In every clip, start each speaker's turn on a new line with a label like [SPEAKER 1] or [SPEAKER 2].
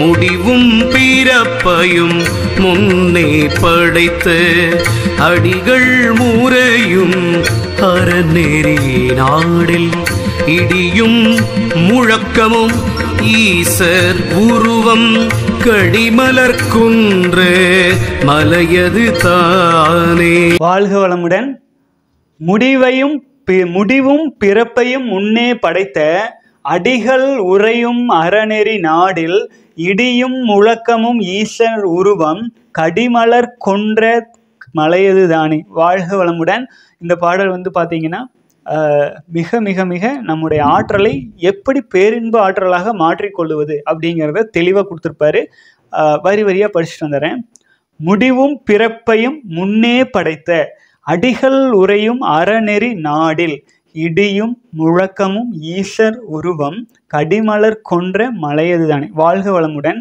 [SPEAKER 1] முடிவும் பிறப்பையும் முன்னே படைத்து அடிகள் மூரையும் அறநெறி நாடில் இடியும் முழக்கமும் ஈசர் உருவம் கடிமலர் குன்று மலையது தானே வாழ்க வளமுடன் முடிவையும் முடிவும் பிறப்பையும் முன்னே படைத்த அடிகள் உறையும் அறநெறி நாடில் இடியும் முழக்கமும் ஈசன் உருவம் கடிமலர் கொன்ற மலையது தானே வாழ்க வளமுடன் இந்த பாடல் வந்து பார்த்தீங்கன்னா மிக மிக மிக நம்முடைய ஆற்றலை எப்படி பேரின்ப ஆற்றலாக மாற்றிக்கொள்ளுவது அப்படிங்கிறத தெளிவாக கொடுத்துருப்பாரு வரி வரியாக படிச்சுட்டு வந்துடுறேன் முடிவும் பிறப்பையும் முன்னே படைத்த அடிகள் உரையும் அறநெறி நாடில் இடியும் முழக்கமும் ஈசர் உருவம் கடிமலர் கொன்ற மலையது தானே வாழ்க வளமுடன்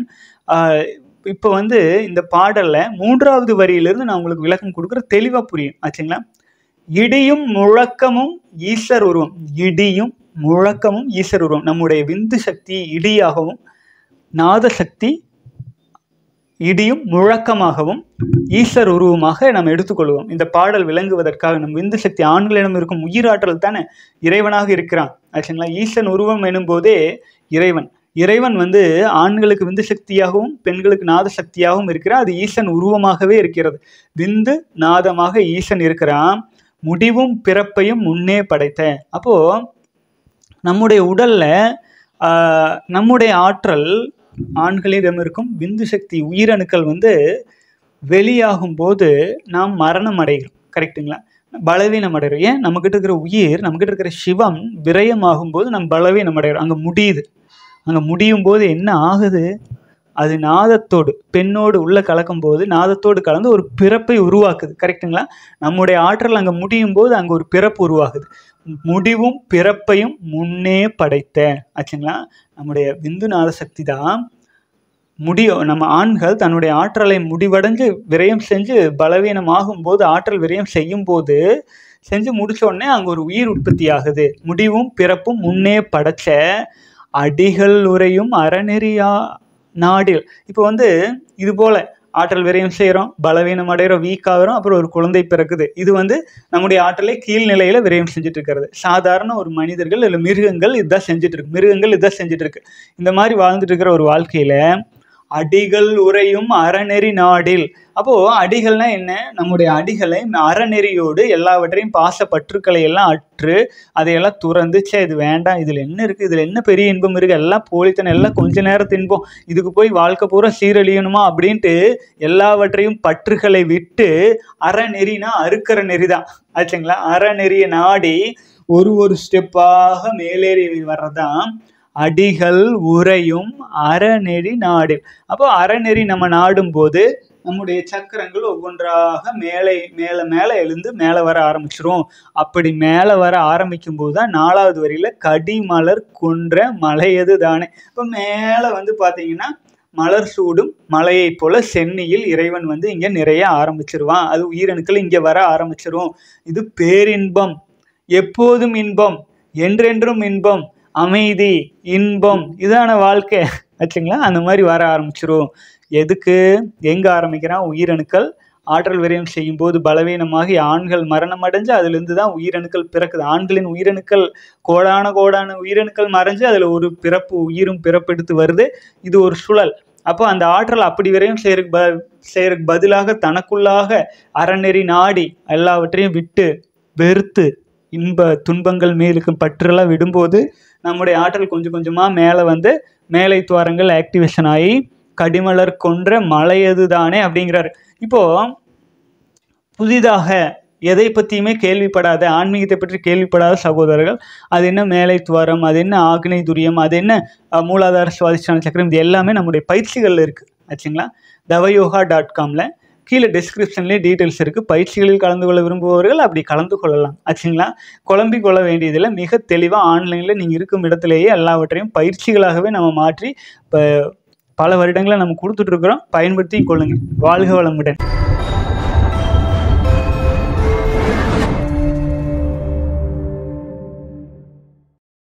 [SPEAKER 1] இப்போ வந்து இந்த பாடலில் மூன்றாவது வரியிலிருந்து நான் உங்களுக்கு விளக்கம் கொடுக்குற தெளிவாக புரியும் ஆச்சுங்களா இடியும் முழக்கமும் ஈஸ்வர் உருவம் இடியும் முழக்கமும் ஈஸ்வர் உருவம் நம்முடைய விந்து சக்தி இடியாகவும் நாத சக்தி இடியும் முழக்கமாகவும் ஈஸ்வர் உருவமாக நாம் எடுத்துக்கொள்வோம் இந்த பாடல் விளங்குவதற்காக நம் விந்து சக்தி ஆண்களிடம் இருக்கும் உயிராற்றல் தானே இறைவனாக இருக்கிறான் ஆச்சுங்களா ஈஸ்வன் உருவம் எனும்போதே இறைவன் இறைவன் வந்து ஆண்களுக்கு விந்து சக்தியாகவும் பெண்களுக்கு நாத சக்தியாகவும் இருக்கிறான் அது ஈசன் உருவமாகவே இருக்கிறது விந்து நாதமாக ஈசன் இருக்கிறான் முடிவும் பிறப்பையும் முன்னே படைத்த அப்போது நம்முடைய உடலில் நம்முடைய ஆற்றல் ஆண்களிடம் இருக்கும் விந்து சக்தி உயிரணுக்கள் வந்து வெளியாகும் போது நாம் மரணம் அடைகிறோம் கரெக்டுங்களா பலவீனம் அடைகிறோம் ஏன் நம்மக்கிட்ட இருக்கிற உயிர் நம்மக்கிட்ட இருக்கிற சிவம் விரயமாகும் போது நம் பலவீனம் அடைகிறோம் அங்கே முடியுது அங்கே முடியும் போது என்ன ஆகுது அது நாதத்தோடு பெண்ணோடு உள்ளே கலக்கும் போது நாதத்தோடு கலந்து ஒரு பிறப்பை உருவாக்குது கரெக்டுங்களா நம்முடைய ஆற்றல் அங்கே முடியும் போது அங்கே ஒரு பிறப்பு உருவாகுது முடிவும் பிறப்பையும் முன்னே படைத்த ஆச்சுங்களா நம்முடைய விந்து நாத சக்தி தான் முடியும் நம்ம ஆண்கள் தன்னுடைய ஆற்றலை முடிவடைஞ்சு விரயம் செஞ்சு பலவீனமாகும் போது ஆற்றல் விரயம் செய்யும் போது செஞ்சு முடிச்சோடனே அங்கே ஒரு உயிர் உற்பத்தி ஆகுது முடிவும் பிறப்பும் முன்னே படைச்ச அடிகள் உரையும் அறநெறியா நாடில் இப்போ வந்து இது போல் ஆற்றல் விரயம் செய்கிறோம் பலவீனம் அடைகிறோம் வீக் ஆகிறோம் அப்புறம் ஒரு குழந்தை பிறக்குது இது வந்து நம்முடைய ஆற்றலை கீழ்நிலையில் விரயம் செஞ்சுட்டு இருக்கிறது சாதாரண ஒரு மனிதர்கள் இல்லை மிருகங்கள் இதுதான் செஞ்சுட்டு இருக்கு மிருகங்கள் இதுதான் செஞ்சுட்டு இருக்கு இந்த மாதிரி வாழ்ந்துட்டு இருக்கிற ஒரு வாழ்க்கையில் அடிகள் உரையும் அறநெறி நாடில் அப்போது அடிகள்னா என்ன நம்முடைய அடிகளை அறநெறியோடு எல்லாவற்றையும் பாசப்பற்றுக்களை எல்லாம் அற்று அதையெல்லாம் துறந்து இது வேண்டாம் இதில் என்ன இருக்குது இதில் என்ன பெரிய இன்பம் இருக்குது எல்லாம் போலித்தனை எல்லாம் கொஞ்ச நேரம் தின்போம் இதுக்கு போய் வாழ்க்கை பூரா சீரழியணுமா அப்படின்ட்டு எல்லாவற்றையும் பற்றுகளை விட்டு அறநெறினா அறுக்கிற நெறி தான் ஆச்சுங்களா அறநெறியை நாடி ஒரு ஒரு ஸ்டெப்பாக மேலேறி வர்றதான் அடிகள் உறையும் அறநெறி நாடு அப்போ அறநெறி நம்ம நாடும் போது நம்முடைய சக்கரங்கள் ஒவ்வொன்றாக மேலே மேலே மேலே எழுந்து மேலே வர ஆரம்பிச்சிரும் அப்படி மேலே வர ஆரம்பிக்கும் போது தான் நாலாவது வரியில் கடிமலர் கொன்ற மலையது தானே இப்போ மேலே வந்து பார்த்தீங்கன்னா மலர் சூடும் மலையை போல சென்னையில் இறைவன் வந்து இங்கே நிறைய ஆரம்பிச்சிருவான் அது உயிரணுக்கள் இங்கே வர ஆரம்பிச்சிரும் இது பேரின்பம் எப்போதும் இன்பம் என்றென்றும் இன்பம் அமைதி இன்பம் இதான வாழ்க்கை ஆச்சுங்களா அந்த மாதிரி வர ஆரம்பிச்சிரும் எதுக்கு எங்கே ஆரம்பிக்கிறான் உயிரணுக்கள் ஆற்றல் விரயம் செய்யும் போது பலவீனமாகி ஆண்கள் மரணம் அடைஞ்சு அதுலேருந்து தான் உயிரணுக்கள் பிறக்குது ஆண்களின் உயிரணுக்கள் கோடான கோடான உயிரணுக்கள் மறைஞ்சு அதில் ஒரு பிறப்பு உயிரும் பிறப்பெடுத்து வருது இது ஒரு சுழல் அப்போ அந்த ஆற்றல் அப்படி விரையும் செய்யறதுக்கு ப செய்யறதுக்கு பதிலாக தனக்குள்ளாக அறநெறி நாடி எல்லாவற்றையும் விட்டு வெறுத்து இன்ப துன்பங்கள் மேலுக்கும் பற்றுலாம் விடும்போது நம்முடைய ஆற்றல் கொஞ்சம் கொஞ்சமாக மேலே வந்து மேலை துவாரங்கள் ஆக்டிவேஷன் ஆகி கடிமலர் கொன்ற மலையது தானே அப்படிங்கிறாரு இப்போது புதிதாக எதை பற்றியுமே கேள்விப்படாத ஆன்மீகத்தை பற்றி கேள்விப்படாத சகோதரர்கள் அது என்ன மேலை துவாரம் அது என்ன ஆக்னை துரியம் அது என்ன மூலாதார சுவாதிஷ்டான சக்கரம் இது எல்லாமே நம்முடைய பயிற்சிகளில் இருக்குது ஆச்சுங்களா தவயோகா டாட் காமில் கீழே டிஸ்கிரிப்ஷன்லேயே டீட்டெயில்ஸ் இருக்குது பயிற்சிகளில் கலந்து கொள்ள விரும்புபவர்கள் அப்படி கலந்து கொள்ளலாம் ஆச்சுங்களா குழம்பி கொள்ள வேண்டியதில் மிக தெளிவாக ஆன்லைனில் நீங்கள் இருக்கும் இடத்துலையே எல்லாவற்றையும் பயிற்சிகளாகவே நம்ம மாற்றி இப்போ பல வருடங்களை நம்ம கொடுத்துட்ருக்குறோம் பயன்படுத்தி கொள்ளுங்கள் வாழ்க வளமுடன்